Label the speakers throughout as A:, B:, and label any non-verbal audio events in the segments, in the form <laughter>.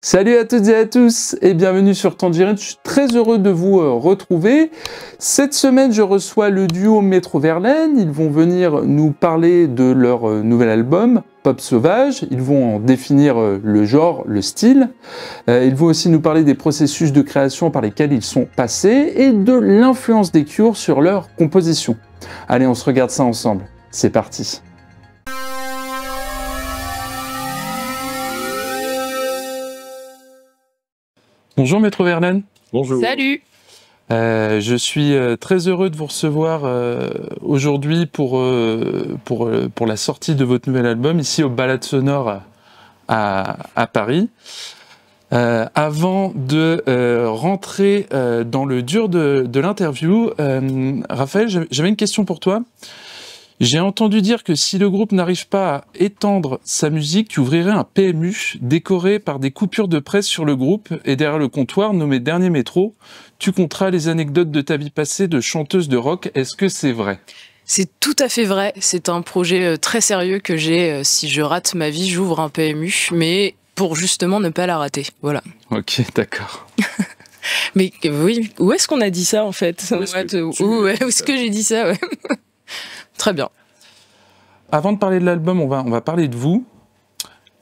A: Salut à toutes et à tous et bienvenue sur Tangerine, je suis très heureux de vous euh, retrouver. Cette semaine je reçois le duo Metro Verlaine, ils vont venir nous parler de leur euh, nouvel album Pop Sauvage, ils vont en définir euh, le genre, le style, ils vont aussi nous parler des processus de création par lesquels ils sont passés et de l'influence des cures sur leur composition. Allez on se regarde ça ensemble, c'est parti Bonjour Maître Verlaine. Bonjour. Salut. Euh, je suis euh, très heureux de vous recevoir euh, aujourd'hui pour, pour, pour la sortie de votre nouvel album ici au Balade Sonore à, Paris. avant de rentrer dans le dur de, de l'interview, Raphaël, j'avais une question pour toi. J'ai entendu dire que si le groupe n'arrive pas à étendre sa musique, tu ouvrirais un PMU décoré par des coupures de presse sur le groupe et derrière le comptoir nommé Dernier Métro, tu compteras les anecdotes de ta vie passée de chanteuse de rock. Est-ce que c'est vrai
B: c'est tout à fait vrai. C'est un projet euh, très sérieux que j'ai. Euh, si je rate ma vie, j'ouvre un PMU, mais pour justement ne pas la rater. Voilà.
A: Ok, d'accord.
B: <laughs> mais euh, oui, où est-ce qu'on a dit ça en fait Où est-ce que, j'ai dit ça <laughs> Très bien avant
A: de parler de l'album, on va, on va parler de vous.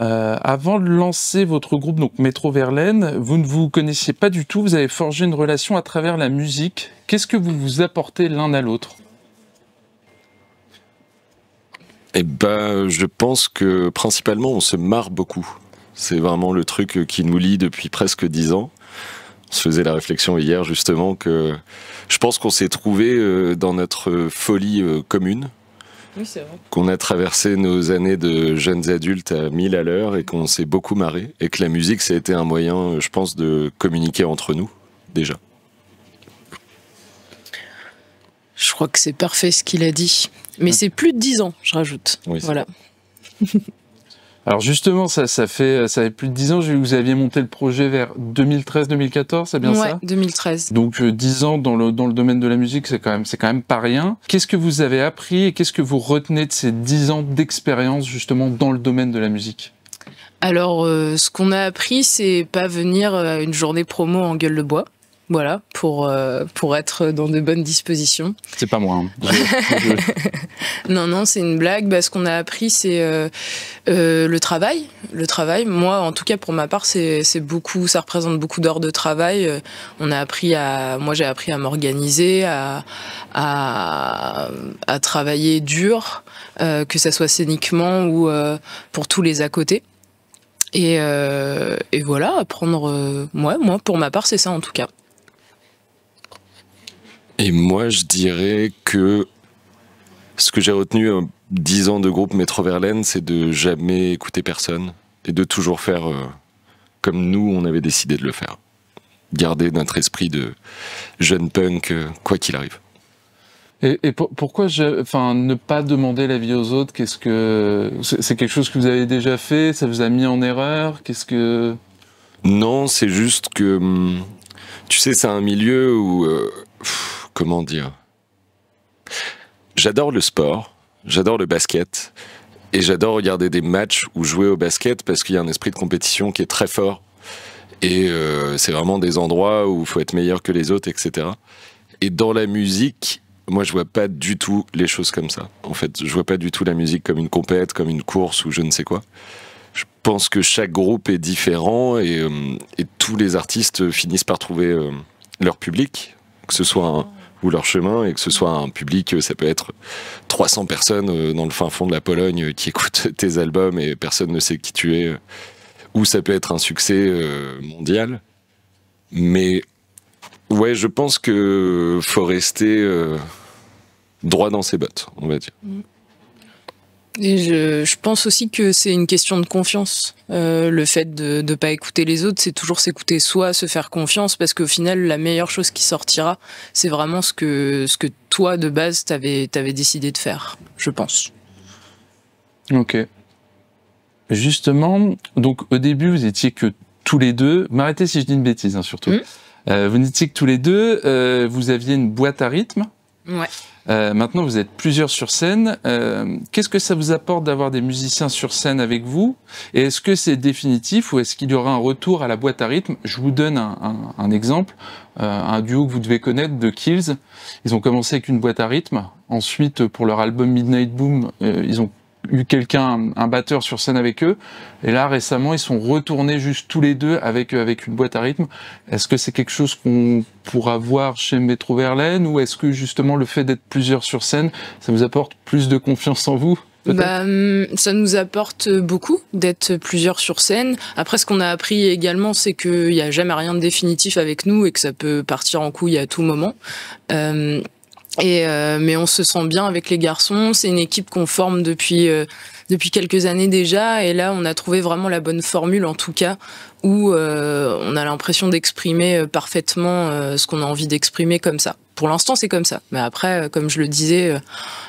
A: Euh, avant de lancer votre groupe, donc Métro Verlaine, vous ne vous connaissiez pas du tout, vous avez forgé une relation à travers la musique. Qu'est-ce que vous vous apportez l'un à l'autre
C: Eh ben, je pense que principalement, on se marre beaucoup. C'est vraiment le truc qui nous lie depuis presque dix ans. On se faisait la réflexion hier justement que je pense qu'on s'est trouvé euh, dans notre folie euh, commune qu'on a traversé nos années de jeunes adultes à 1000 à l'heure et qu'on s'est beaucoup marré. Et que la musique, ça a été un moyen, euh, je pense, de communiquer entre nous, déjà.
B: Je crois que c'est parfait ce qu'il a dit. Mais c'est plus de 10 ans, je rajoute. voilà. <laughs>
A: Alors justement, ça, ça fait ça fait plus de 10 ans. que Vous aviez monté le projet vers 2013-2014, c'est bien ouais,
B: 2013.
A: Donc 10 euh, ans dans le domaine de la musique, c'est quand même quand même pas rien. Qu'est-ce que vous avez appris et qu'est-ce que vous retenez de ces 10 ans d'expérience justement dans le domaine de la musique
B: alors, euh, ce qu'on a appris, c'est pas venir euh, à une journée promo en gueule de bois. Voilà, pour, euh, pour être dans de bonnes dispositions.
A: C'est pas moi. Hein.
B: <laughs> non, non, c'est une blague. Bah, ce qu'on a appris, c'est euh, euh, le travail. Le travail, moi, en tout cas, pour ma part, c'est beaucoup, ça représente beaucoup d'heures de travail. On a appris à, moi, j'ai appris à m'organiser, à, à, travailler dur, que ça soit scéniquement ou pour tous les à côté. Et, et voilà, apprendre. moi, moi, pour ma part, c'est ça en tout cas.
C: Et moi, je dirais que ce que j'ai retenu en hein, 10 ans de groupe Métro Verlaine, c'est de jamais écouter personne et de toujours faire euh, comme nous, on avait décidé de le faire. Garder notre esprit de jeune punk, euh, quoi qu'il arrive.
A: Et, pourquoi je, enfin, ne pas demander l'avis aux autres Qu'est-ce que c'est quelque chose que vous avez déjà fait Ça vous a mis en erreur Qu'est-ce que
C: Non, c'est juste que hum, tu sais, c'est un milieu où euh, comment dire J'adore le sport, j'adore le basket, et j'adore regarder des matchs ou jouer au basket parce qu'il y a un esprit de compétition qui est très fort. Et euh, c'est vraiment des endroits où il faut être meilleur que les autres, etc. Et dans la musique, moi, je vois pas du tout les choses comme ça. En fait, je vois pas du tout la musique comme une compète, comme une course ou je ne sais quoi. Je pense que chaque groupe est différent et, euh, tous les artistes finissent par trouver euh, leur public, que ce soit un, leur chemin et que ce soit un public, euh, ça peut être 300 personnes euh, dans le fin fond de la Pologne euh, qui <laughs> écoutent tes albums et personne ne sait qui tu es, ou ça peut être un succès mondial. Mais ouais, je pense que faut rester droit dans ses bottes, on va dire.
B: Mm je, pense aussi que c'est une question de confiance. Euh, le fait de ne pas écouter les autres, c'est toujours s'écouter soi, se faire confiance, parce qu'au final, la meilleure chose qui sortira, c'est vraiment ce que, ce que toi, de base, t'avais avais décidé de faire, je pense.
A: Ok. Justement, donc au début, vous étiez que tous les deux, m'arrêtez si je dis une bêtise, hein, surtout. Mmh. Euh, vous n'étiez que tous les deux, euh, vous aviez une boîte à rythme. Ouais. Euh, maintenant, vous êtes plusieurs sur scène. Euh, qu'est-ce que ça vous apporte d'avoir des musiciens sur scène avec vous Et est-ce que c'est définitif ou est-ce qu'il y aura un retour à la boîte à rythme Je vous donne un, un, un exemple, euh, un duo que vous devez connaître de Kills. Ils ont commencé avec une boîte à rythme. Ensuite, pour leur album Midnight Boom, ils ont eu quelqu'un, un batteur sur scène avec eux. Et là, récemment, ils sont retournés juste tous les deux avec, euh, avec une boîte à rythme. Est-ce que c'est quelque chose qu'on pourra voir chez Metro Verlaine ou est-ce que justement le fait d'être plusieurs sur scène, ça vous apporte plus de confiance en vous bah,
B: hum, ça nous apporte beaucoup d'être plusieurs sur scène. Après, ce qu'on a appris également, c'est qu'il n'y a jamais rien de définitif avec nous et que ça peut partir en couille à tout moment. Euh, euh, mais on se sent bien avec les garçons. C'est une équipe qu'on forme depuis, euh, depuis quelques années déjà. Et là, on a trouvé vraiment la bonne formule, en tout cas, où euh, on a l'impression d'exprimer parfaitement ce qu'on a envie d'exprimer comme ça. Pour l'instant, c'est comme ça. Mais après, comme je le disais,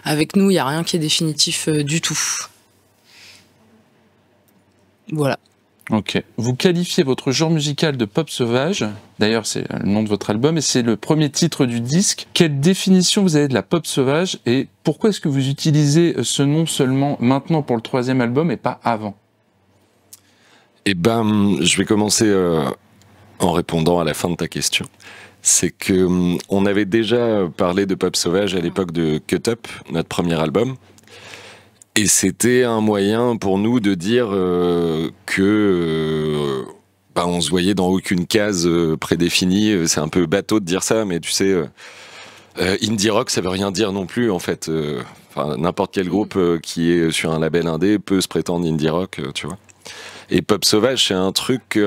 B: avec nous, il n'y a rien qui est définitif du tout.
A: Voilà. Ok. Vous qualifiez votre genre musical de pop sauvage. D'ailleurs, c'est le nom de votre album et c'est le premier titre du disque. Quelle définition vous avez de la pop sauvage et pourquoi est-ce que vous utilisez ce nom seulement maintenant pour le troisième album et pas avant
C: Eh ben, je vais commencer euh, en répondant à la fin de ta question. C'est que hum, on avait déjà parlé de pop sauvage à l'époque de Cut Up, notre premier album. Et c'était un moyen pour nous de dire euh, que euh, bah, on se voyait dans aucune case euh, prédéfinie. C'est un peu bateau de dire ça, mais tu sais, indie rock, ça veut rien dire non plus en fait. n'importe quel groupe mm. qui est sur un label indé peut se prétendre indie rock, tu vois. Et pop sauvage, c'est un truc.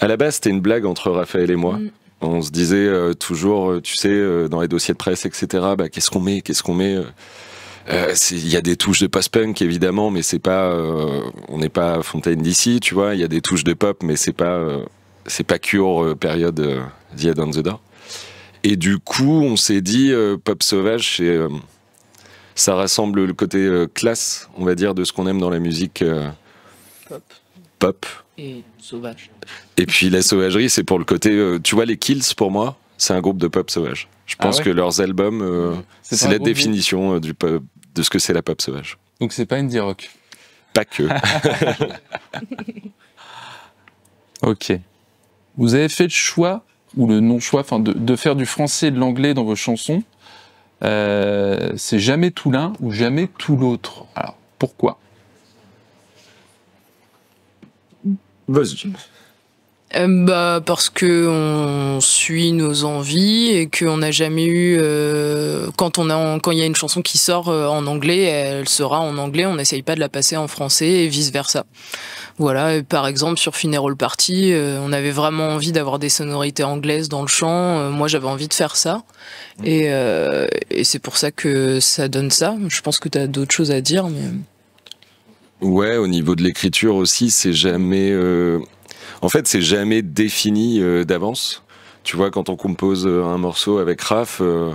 C: à la base, c'était une blague entre Raphaël et moi. Mm. On se disait toujours, tu sais, dans les dossiers de presse, etc. Bah, qu'est-ce qu'on met, qu'est-ce qu'on met. Euh, il y a des touches de post-punk évidemment, mais c'est pas, euh, on n'est pas Fontaine d'ici, tu vois. Il y a des touches de pop, mais c'est pas, euh, c'est pas Cure période The Head on the Et du coup, on s'est dit pop sauvage, ça rassemble le côté classe, on va dire, de ce qu'on aime dans la musique pop.
B: Et sauvage.
C: Et puis la sauvagerie, c'est pour le côté. tu vois, les Kills, pour moi, c'est un groupe de pop sauvage. Je ah pense que leurs albums, c'est la définition du pop, de ce que c'est la pop sauvage.
A: Donc c'est pas indie rock. Pas que. <laughs> ok. Vous avez fait le choix ou le non-choix, enfin de, faire du français et de l'anglais dans vos chansons. Euh, c'est jamais tout l'un ou jamais tout l'autre.
B: Alors pourquoi Vas-y. Euh, bah, Parce qu'on suit nos envies et qu'on n'a jamais eu. Euh, quand on a quand il y a une chanson qui sort euh, en anglais, elle sera en anglais, on n'essaye pas de la passer en français et vice-versa. Voilà, par exemple sur Funeral Party, on avait vraiment envie d'avoir des sonorités anglaises dans le chant. moi j'avais envie de faire ça. Mm. Et, c'est pour ça que ça donne ça. Je pense que tu as d'autres choses à dire, mais.
C: Ouais, au niveau de l'écriture aussi, c'est jamais. En fait, c'est jamais défini euh, d'avance. Tu vois, quand on compose euh, un morceau avec Raph, euh,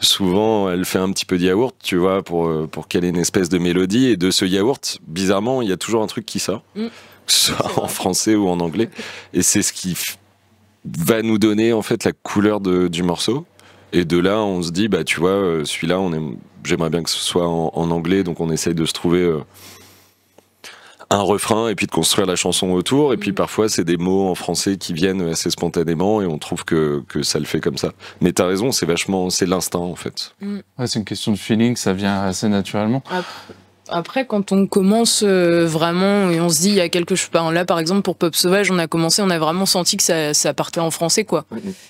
C: souvent elle fait un petit peu de yaourt, tu vois, pour, pour qu'elle ait une espèce de mélodie. Et de ce yaourt, bizarrement, il y a toujours un truc qui sort, mm. que ce soit en français ou en anglais. Et c'est ce qui va nous donner en fait la couleur du morceau. Et de là, on se dit, bah tu vois, celui-là, j'aimerais bien que ce soit en, anglais, donc on essaye de se trouver un refrain et puis de construire la chanson autour. Et puis mm. parfois, c'est des mots en français qui viennent assez spontanément et on trouve que, que ça le fait comme ça. Mais t'as raison,
B: c'est vachement, c'est l'instinct en fait. Mm. c'est une question de feeling, ça vient assez naturellement. après, quand on commence euh, vraiment et on se dit il y a quelque chose, ben, là par exemple pour Pop Sauvage, on a commencé, on a vraiment senti que ça, ça partait en français quoi,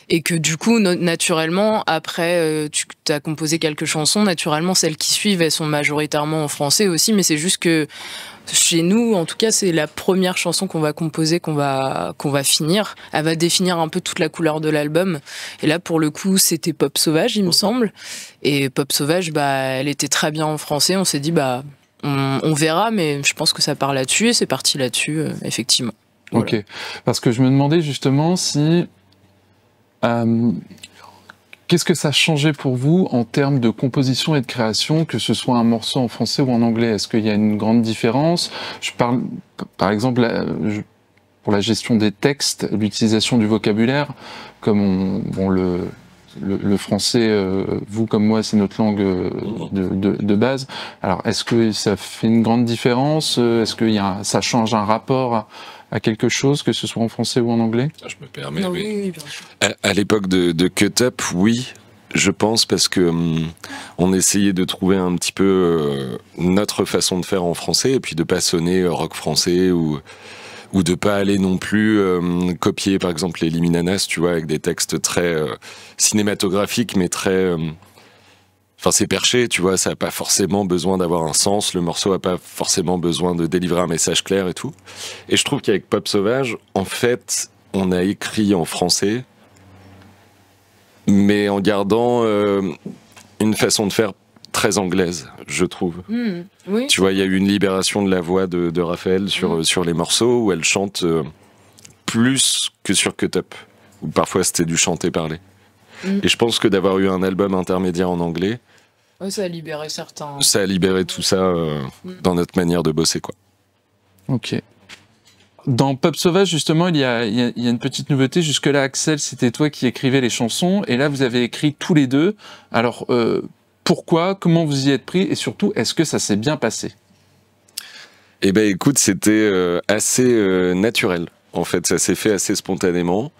B: et que du coup naturellement après euh, tu as composé quelques chansons, naturellement celles qui suivent elles sont majoritairement en français aussi, mais c'est juste que chez nous, en tout cas, c'est la première chanson qu'on va composer, qu'on va, qu'on va finir. Elle va définir un peu toute la couleur de l'album. Et là, pour le coup, c'était Pop Sauvage, il me semble. Et Pop Sauvage, bah, elle était très bien en français. On s'est dit, bah, on, verra, mais je pense que ça part là-dessus et c'est parti là-dessus, euh, effectivement. Ok.
A: Parce que je me demandais justement si. Euh, Qu'est-ce que ça a changé pour vous en termes de composition et de création, que ce soit un morceau en français ou en anglais Est-ce qu'il y a une grande différence Je parle, par exemple, pour la gestion des textes, l'utilisation du vocabulaire, comme on, bon, le, le, français, euh, vous comme moi, c'est notre langue euh, de, de, de, base. Alors, est-ce que ça fait une grande différence euh, Est-ce que y a ça change un rapport à quelque chose, que ce soit en français ou en anglais
C: ah, Je me permets, oui. À, l'époque de, de, Cut Up, oui, je pense, parce que hum, on essayait de trouver un petit peu euh, notre façon de faire en français, et puis de pas sonner euh, rock français ou ou de pas aller non plus hum, copier par exemple les Liminanas, tu vois, avec des textes très euh, cinématographiques mais très hum, Enfin, c'est perché, tu vois, ça n'a pas forcément besoin d'avoir un sens, le morceau n'a pas forcément besoin de délivrer un message clair et tout. Et je trouve qu'avec Pop Sauvage, en fait, on a écrit en français, mais en gardant euh, une façon de faire très anglaise, je trouve. Hmm, tu vois, il y a eu une libération de la voix de, Raphaël sur, hmm. euh, sur les morceaux où elle chante euh, plus que sur Cut Up, où parfois c'était du chanter-parler. Hmm. Et je pense que d'avoir eu un album intermédiaire en anglais,
B: ça a libéré certains.
C: Ça a libéré tout ça euh, mm. dans notre manière de bosser, quoi. Ok. Dans Pop Sauvage, justement,
A: il y a, une petite nouveauté. Jusque-là, Axel, c'était toi qui écrivais les chansons, et là, vous avez écrit tous les deux. Alors, euh, pourquoi Comment vous y êtes pris Et surtout, est-ce que ça s'est bien passé
C: Eh ben, écoute, c'était euh, assez naturel. En fait, ça s'est fait assez spontanément.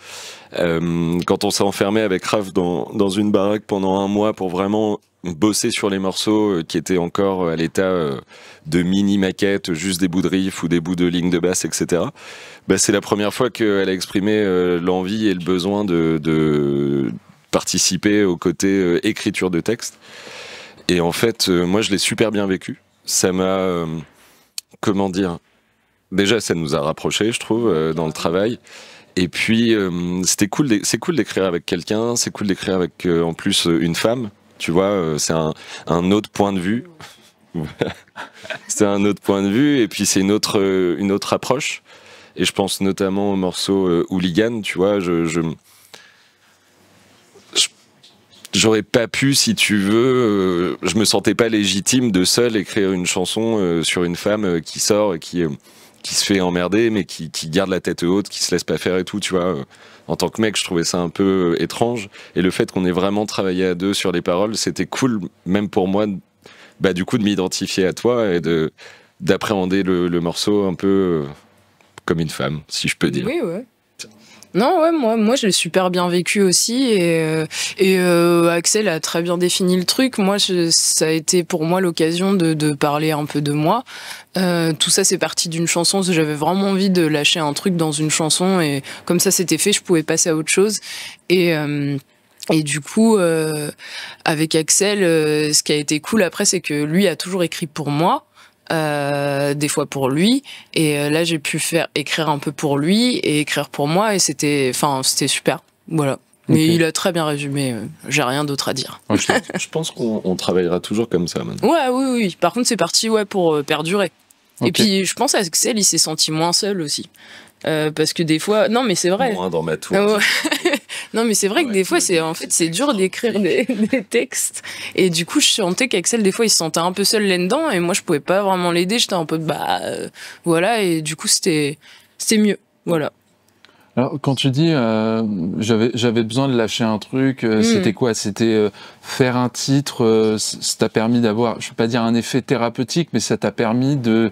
C: Euh, quand on s'est enfermé avec Raph dans, une baraque pendant un mois pour vraiment bosser sur les morceaux euh, qui étaient encore euh, à l'état de mini maquettes, juste des bouts de riff ou des bouts de lignes de basse, etc. Bah, c'est la première fois qu'elle a exprimé l'envie et le besoin de, de participer au côté écriture de texte. Et en fait, moi, je l'ai super bien vécu. Ça m'a, comment dire, déjà, ça nous a rapprochés, je trouve, euh, dans le travail. Et puis, euh, c'était cool, c'est cool d'écrire avec quelqu'un, c'est cool d'écrire avec euh, en plus une femme. Tu vois, c'est un, autre point de vue. <laughs> c'est un autre point de vue et puis c'est une autre, une autre approche. Et je pense notamment au morceau Hooligan, tu vois, je, j'aurais pas pu, si tu veux, je me sentais pas légitime de seul écrire une chanson sur une femme qui sort et qui qui se fait emmerder, mais qui, garde la tête haute, qui se laisse pas faire et tout, tu vois. Euh, en tant que mec, je trouvais ça un peu euh, étrange. Et le fait qu'on ait vraiment travaillé à deux sur les paroles, c'était cool, même pour moi, bah, du coup, de m'identifier à toi et de d'appréhender le, morceau un peu euh, comme une femme, si je peux dire. Oui,
B: oui. Non, ouais, moi, moi, j'ai super bien vécu aussi, et, euh, et euh, Axel a très bien défini le truc. Moi, ça a été pour moi l'occasion de, parler un peu de moi. Euh, tout ça, c'est parti d'une chanson. J'avais vraiment envie de lâcher un truc dans une chanson, et comme ça, c'était fait. Je pouvais passer à autre chose, et et du coup, avec Axel, ce qui a été cool après, c'est que lui a toujours écrit pour moi. Euh, des fois pour lui. Et euh, là, j'ai pu faire écrire un peu pour lui et écrire pour moi. Et c'était, enfin, c'était super. Voilà. Mais il a très bien résumé. J'ai rien d'autre à dire.
C: je pense qu'on travaillera toujours comme ça maintenant.
B: Ouais, oui, oui. Par contre, c'est parti, ouais, pour euh, perdurer. Et puis, je pense à Axel, il s'est senti moins seul aussi. parce que des fois, non, mais c'est vrai. Moins dans ma tour. Ah <laughs> Non, mais c'est vrai que des fois, c'est en fait, c'est dur d'écrire hein. <laughs> des, textes. Et du coup, je sentais qu'Axel, des fois, il se sentait un peu seul là-dedans. Et moi, je pouvais pas vraiment l'aider. J'étais un peu, bah, euh, voilà. Et du coup, c'était, c'était mieux. Voilà.
A: Alors, quand tu dis euh, j'avais besoin de lâcher un truc, euh, hmm. c'était quoi C'était faire un titre, ça t'a permis d'avoir, je ne vais pas dire un effet thérapeutique, mais ça t'a permis de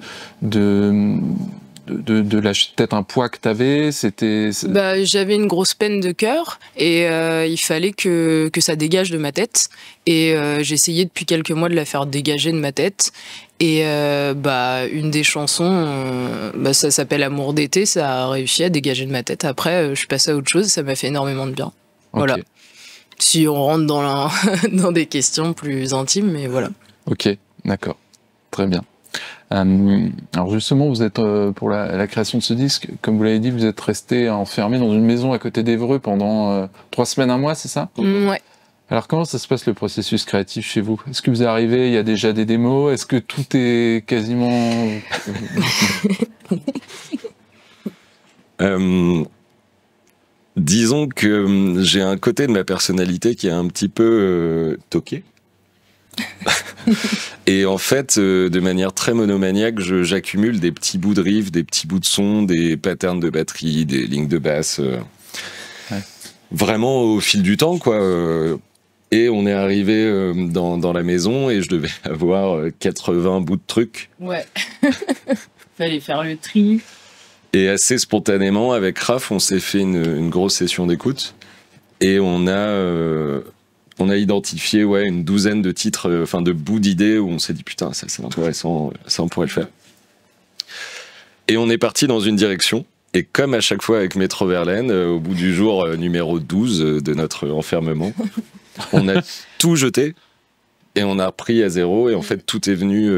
A: de, de peut-être un poids que tu avais c'était
B: bah, j'avais une grosse peine de cœur et euh, il fallait que, ça dégage de ma tête et euh, j'essayais depuis quelques mois de la faire dégager de ma tête et euh, bah, une des chansons bah, ça s'appelle Amour d'été ça a réussi à dégager de ma tête après je suis passée à autre chose ça m'a fait énormément de bien voilà si on rentre dans <laughs> dans des questions plus intimes mais voilà
A: OK d'accord très bien euh, alors justement, vous êtes euh, pour la, création de ce disque, comme vous l'avez dit, vous êtes resté enfermé dans une maison à côté d'Evreux pendant euh, trois semaines, un mois, c'est ça mm, Ouais. Alors comment ça se passe le processus créatif chez vous Est-ce que vous arrivez, il y a déjà des démos Est-ce que tout est quasiment...
C: <laughs> disons que hum, j'ai un côté de ma personnalité qui est un petit peu toqué. <laughs> et en fait, euh, de manière très monomaniaque, j'accumule des petits bouts de riff, des petits bouts de son, des patterns de batterie, des lignes de basse. Euh, vraiment au fil du temps, quoi. Euh, et on est arrivé dans, la maison et je devais <laughs> avoir 80 bouts de trucs.
B: Ouais. <laughs> Fallait faire le tri.
C: Et assez spontanément, avec Raph, on s'est fait une, une, grosse session d'écoute. Et on a on a identifié ouais, une douzaine de titres, euh, enfin de bouts d'idées où on s'est dit putain, ça c'est intéressant, euh, ça on pourrait le faire. Et on est parti dans une direction. Et comme à chaque fois avec Metro Verlaine, euh, au bout du jour numéro 12 de notre enfermement, <laughs> on a tout jeté et on a repris à zéro. Et en fait, tout est venu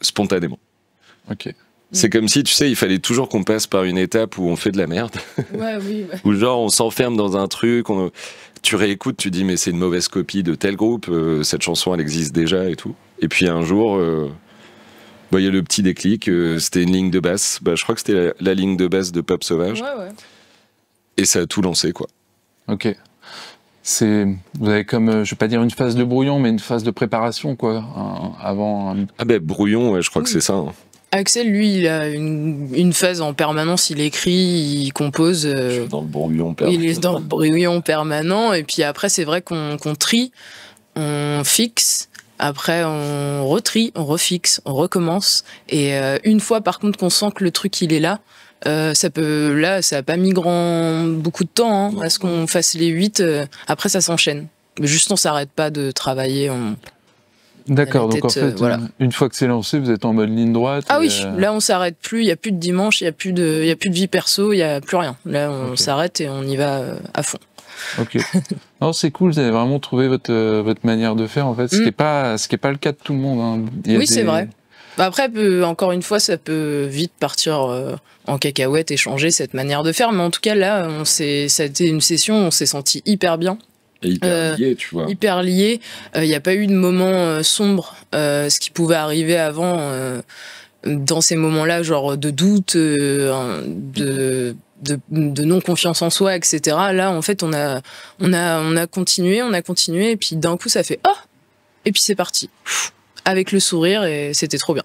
C: spontanément. Ok. C'est comme si, tu sais, il fallait toujours qu'on passe par une étape où on fait de la merde.
B: <laughs> Ouais, oui.
C: où genre, on s'enferme dans un truc, on... tu réécoutes, tu dis, mais c'est une mauvaise copie de tel groupe, euh, cette chanson, elle existe déjà et tout. Et puis un jour, euh, bah, il y a le petit déclic, euh, c'était une ligne de basse. Bah, je crois que c'était la, ligne de basse de Pop Sauvage. Ouais, ouais. Et ça a tout lancé, quoi. Ok. C'est, vous avez comme, je
A: vais pas dire une phase de brouillon, mais une phase de préparation, quoi, avant. Ah ben, brouillon, je crois que c'est
C: ça. Hein.
B: Axel, lui, il a une, phase en permanence, il écrit, il compose. Euh, dans le
C: brouillon permanent.
B: Il est dans le brouillon permanent. Et puis après, c'est vrai qu'on trie, on fixe. Après, on retrie, on refixe, on recommence. Et euh, une fois, par contre, qu'on sent que le truc, il est là, euh, ça peut, là, ça n'a pas mis beaucoup de temps hein, à ce qu'on fasse les huit, après, ça s'enchaîne. Juste, on s'arrête pas de travailler. On,
A: D'accord, donc en fait, euh, une, fois que c'est lancé, vous êtes en mode ligne droite. Ah oui, euh, là
B: on s'arrête plus, il n'y a plus de dimanche, il n'y a, plus de, a plus de vie perso, il n'y a plus rien. Là on s'arrête et on y va euh, à fond.
A: Ok. <laughs> non, c'est cool. Vous avez vraiment trouvé votre manière de faire en fait, ce qui n'est mm. pas ce pas le cas de tout le monde. Hein. Oui, c'est vrai.
B: Bah, après, encore une fois, ça peut vite partir en cacahuète et changer cette manière de faire. Mais en tout cas, là, on ça a été une session, on s'est senti hyper bien hyper euh, lié, tu vois. Hyper lié. Il euh, n'y a pas eu de moment euh, sombre, ce qui pouvait arriver avant dans ces moments-là, genre de doute, de, de, non-confiance en soi, etc. Là, en fait, on a, on a, on a continué, on a continué, et puis d'un coup, ça fait oh, et puis c'est parti, avec le sourire, et c'était trop bien.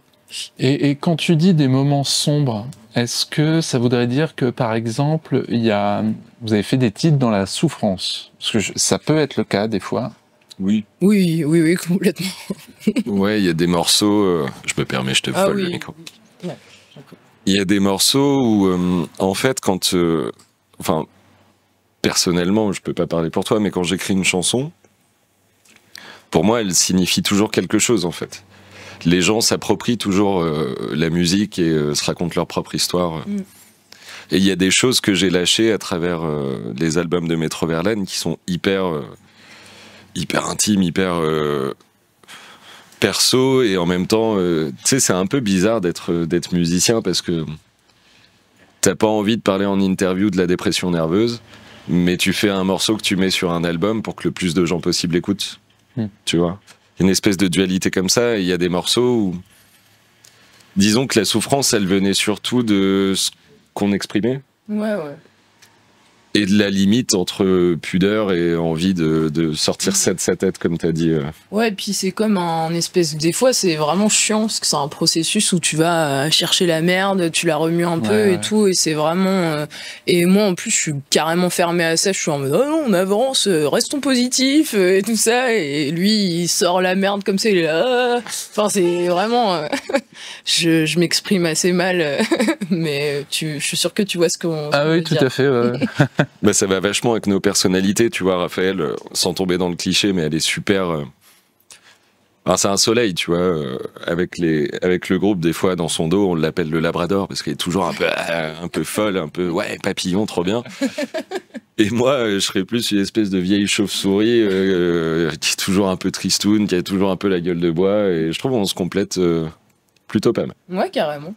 B: Et, et, quand tu dis des moments sombres,
A: est-ce que ça voudrait dire que, par exemple,
C: il y a, vous avez fait des titres dans la souffrance Parce que ça peut être le cas des fois. Oui.
B: Oui, oui, oui, complètement. <laughs>
C: ouais, il y a des morceaux. Euh, je me permets, je te ah, le micro. Il y a des morceaux où, euh, en fait, quand, euh, enfin, personnellement, je peux pas parler pour toi, mais quand j'écris une chanson, pour moi, elle signifie toujours quelque chose, en fait les gens s'approprient toujours euh, la musique et euh, se racontent leur propre histoire. Mm. Et il y a des choses que j'ai lâchées à travers euh, les albums de Metro Verlaine qui sont hyper, hyper intimes, hyper perso et en même temps, tu sais, c'est un peu bizarre d'être musicien parce que t'as pas envie de parler en interview de la dépression nerveuse, mais tu fais un morceau que tu mets sur un album pour que le plus de gens possible écoutent. Mm. Tu vois une espèce de dualité comme ça. Il y a des morceaux où, disons que la souffrance, elle venait surtout de ce qu'on exprimait. Ouais, ouais et de la limite entre pudeur et envie de, sortir ça de sa tête, comme tu as dit. Euh.
B: Ouais, et puis c'est comme un espèce. Des fois, c'est vraiment chiant, parce que c'est un processus où tu vas euh, chercher la merde, tu la remues un peu et tout, et c'est vraiment. Euh, et moi, en plus, je suis carrément fermé à ça, je suis en mode, oh non, on avance, restons positifs, et tout ça, et lui, il sort la merde comme ça, là. Enfin, c'est vraiment. <laughs> je, m'exprime assez mal, <laughs> mais je suis sûr que tu vois ce qu'on. Ah oui, tout à fait,
C: <laughs> <laughs> Bah, ça va vachement avec nos personnalités, tu vois, Raphaël, euh, sans tomber dans le cliché, mais elle est super. Euh, c'est un soleil, tu vois. Euh, avec, les, avec le groupe, des fois, dans son dos, on l'appelle le Labrador parce qu'il est toujours un peu, un peu folle, un peu, ouais, papillon, trop bien. Et moi, je serais plus une espèce de vieille chauve-souris qui est toujours un peu tristoune, qui a toujours un peu la gueule de bois. Et je trouve qu'on se complète plutôt pas
B: mal. Ouais, carrément.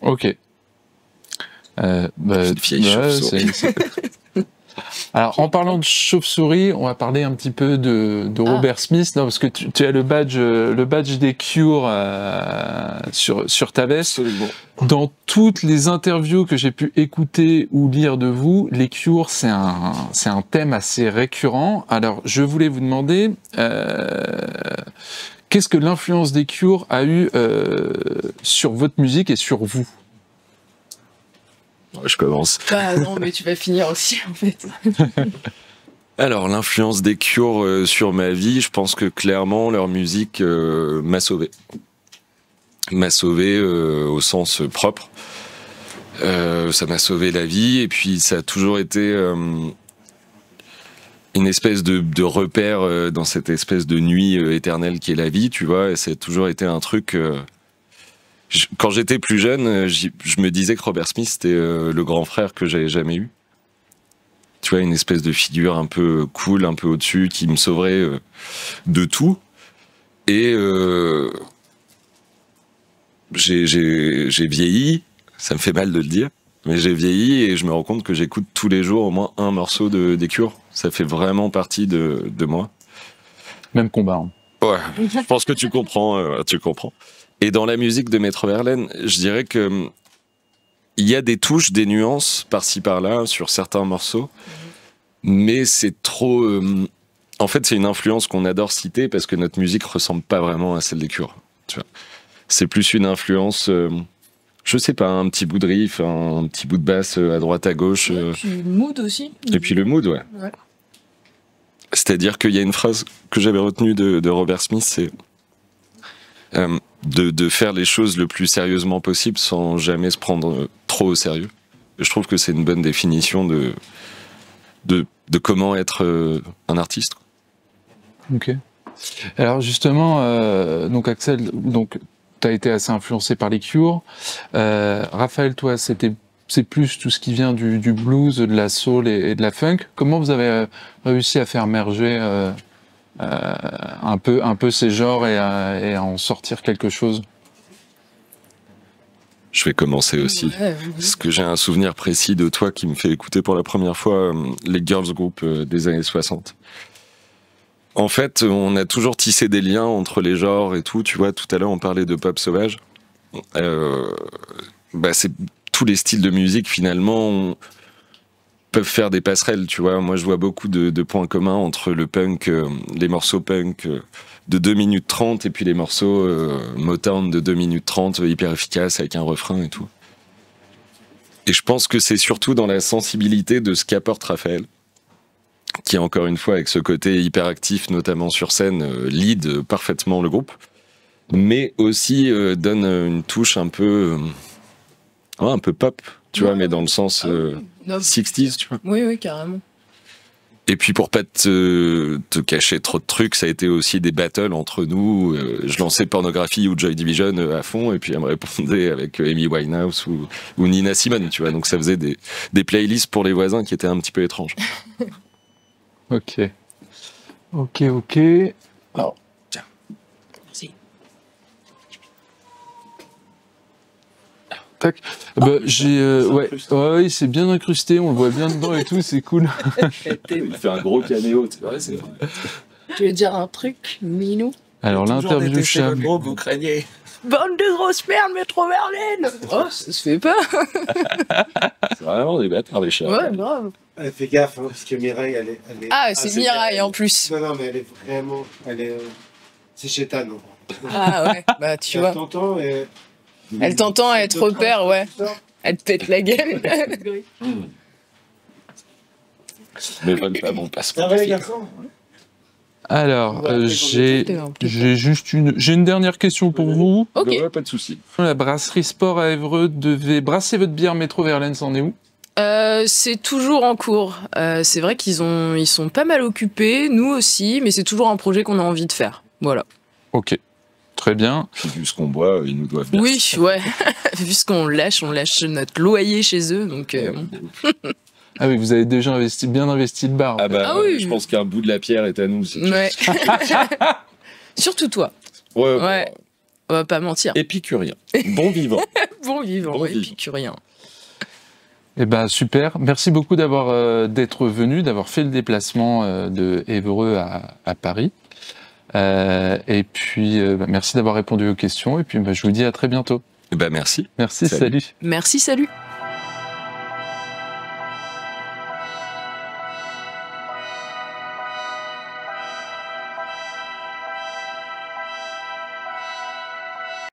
C: Ok. Euh, bah, <laughs>
A: Alors, en parlant de chauve-souris, on va parler un petit peu de, ah. Robert Smith, non, parce que tu, as le badge, euh, le badge des cures euh, sur, sur ta veste. Absolument. Dans toutes les interviews que j'ai pu écouter ou lire de vous, les cures, c'est un, c'est un thème assez récurrent. Alors, je voulais vous demander, euh, qu'est-ce que l'influence des cures a eu euh, sur votre musique et sur vous
C: je commence.
B: Ah, non, mais tu vas finir aussi, en fait. <laughs>
C: Alors, l'influence des Cures euh, sur ma vie, je pense que clairement, leur musique euh, m'a sauvé. M'a sauvé euh, au sens propre. ça m'a sauvé la vie, et puis ça a toujours été une espèce de, de, repère dans cette espèce de nuit éternelle qui est la vie, tu vois, et ça a toujours été un truc quand j'étais plus jeune, euh, je me disais que Robert Smith, c'était euh, le grand frère que j'avais jamais eu. Tu vois, une espèce de figure un peu cool, un peu au-dessus, qui me sauverait euh, de tout. Et euh, j'ai vieilli, ça me fait mal de le dire, mais j'ai vieilli et je me rends compte que j'écoute tous les jours au moins un morceau de, des Cures. Ça fait vraiment partie de, de moi. Même combat. Hein. Ouais, je pense que tu comprends, tu comprends. Et dans la musique de Maître Verlaine, je dirais que hum, il y a des touches, des nuances par-ci par-là sur certains morceaux, mais c'est trop. Hum, en fait, c'est une influence qu'on adore citer parce que notre musique ressemble pas vraiment à celle des Cures. C'est plus une influence. Hum, je sais pas, un petit bout de riff, un, petit bout de basse euh, à droite, à gauche. Et euh. puis
B: le mood aussi. Et puis
C: le mood, ouais. C'est-à-dire qu'il y a une phrase que j'avais retenue de, de Robert Smith, c'est euh, de, faire les choses le plus sérieusement possible sans jamais se prendre trop au sérieux. Je trouve que c'est une bonne définition de, de, comment être euh, un artiste.
A: Ok. Alors justement, euh, donc Axel, donc tu as été assez influencé par les Cure. Raphaël, toi, c'était c'est plus tout ce qui vient du, blues, de la soul et, de la funk. Comment vous avez réussi à faire merger euh,
C: un peu un peu ces genres euh, et en sortir quelque chose je vais commencer aussi. Parce que j'ai un souvenir précis de toi qui me fait écouter pour la première fois euh, les girls group des années 60. En fait, on a toujours tissé des liens entre les genres et tout. Tu vois, tout à l'heure, on parlait de pop sauvage. Bah, c'est tous les styles de musique, finalement, peuvent faire des passerelles, tu vois. Moi, je vois beaucoup de, points communs entre le punk, euh, les morceaux punk euh, de 2 minutes 30 et puis les morceaux euh, Motown de 2 minutes 30, hyper efficaces avec un refrain et tout. Et je pense que c'est surtout dans la sensibilité de ce qu'apporte Raphaël, qui encore une fois, avec ce côté hyper actif, notamment sur scène, lead parfaitement le groupe, mais aussi donne une touche un peu, un peu pop, tu vois, mais dans le sens... Ah 60s,
B: tu vois. Oui, oui, carrément.
C: Et puis pour pas te, te, cacher trop de trucs, ça a été aussi des battles entre nous. Euh, je lançais pornographie ou Joy Division euh, à fond, et puis elle me répondait avec euh, Amy Winehouse ou, Nina Simone, tu vois. Donc ça faisait des, des, playlists pour les voisins qui étaient un petit peu étranges. <laughs> ok.
A: Ok, ok. Alors, tac. Oh, bah, j'ai, euh, ouais, ouais, c'est bien incrusté, on le voit bien dedans et tout, c'est cool.
C: <laughs> Il fait un gros canéo, c'est c'est
B: Tu veux dire un truc, minou
C: Alors l'interview chat. Le un vous
B: Bande de grosses merdes, métro Berlin Oh, ça se fait pas <laughs>
C: C'est vraiment des bâtards, hein, les chats. Ouais,
B: non. Fais gaffe, hein, parce que Mireille, elle est. ah, c'est Mireille en plus. Non, non, mais elle est vraiment. Elle est. Euh, c'est chétane. Ah ouais, <laughs> bah tu vois. T'entends et elle t'entend être père, ouais. <laughs> Elle te pète la gueule. <laughs>
C: Mmh. Mais pas mon passeport. Alors,
A: euh, hein, j'ai juste une j'ai une dernière question pour vous.
B: Ok. Pas de souci.
C: La
A: brasserie Sport à Évreux devait brasser votre bière métro Verlaine, c'en est où
B: euh, c'est toujours en cours. Euh, c'est vrai qu'ils ont, ils sont pas mal occupés, nous aussi, mais c'est toujours un projet qu'on a envie de faire.
C: Voilà. Ok. Très bien. Vu ce qu'on boit, ils nous doivent
B: bien. Oui, ouais. <laughs> Vu ce qu'on lâche, on lâche notre loyer chez eux. Donc, euh,
A: Ah oui, vous avez déjà bien investi le bar. Ah, bah, ah oui. je pense qu'un bout de la pierre est à nous. <laughs>
B: Surtout toi. Ouais. On va pas mentir. Épicurien. Bon vivant. <laughs> bon vivant, épicurien.
A: Eh ben super, merci beaucoup d'avoir euh, d'être venu, d'avoir fait le déplacement euh, de Évreux à Paris. Euh, et puis, euh, bah, merci d'avoir répondu aux questions. Et puis, bah, je vous dis à très bientôt.
C: bah, merci. Merci, salut.
B: Merci, salut.